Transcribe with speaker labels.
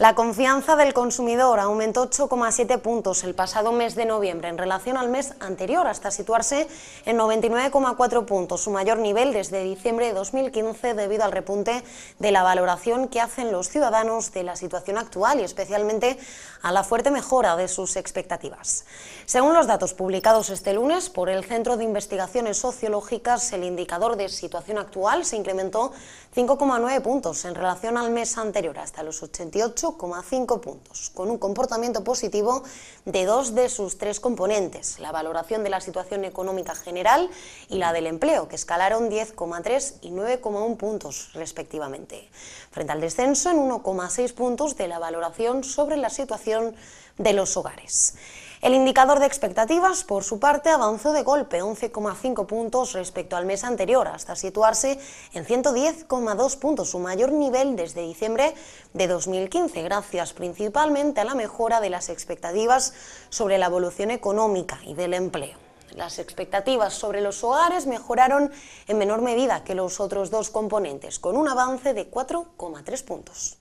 Speaker 1: La confianza del consumidor aumentó 8,7 puntos el pasado mes de noviembre en relación al mes anterior, hasta situarse en 99,4 puntos, su mayor nivel desde diciembre de 2015 debido al repunte de la valoración que hacen los ciudadanos de la situación actual y especialmente a la fuerte mejora de sus expectativas. Según los datos publicados este lunes por el Centro de Investigaciones Sociológicas, el indicador de situación actual se incrementó 5,9 puntos en relación al mes anterior, hasta los 88 5 puntos, con un comportamiento positivo de dos de sus tres componentes, la valoración de la situación económica general y la del empleo, que escalaron 10,3 y 9,1 puntos respectivamente, frente al descenso en 1,6 puntos de la valoración sobre la situación de los hogares. El indicador de expectativas, por su parte, avanzó de golpe 11,5 puntos respecto al mes anterior, hasta situarse en 110,2 puntos, su mayor nivel desde diciembre de 2015, gracias principalmente a la mejora de las expectativas sobre la evolución económica y del empleo. Las expectativas sobre los hogares mejoraron en menor medida que los otros dos componentes, con un avance de 4,3 puntos.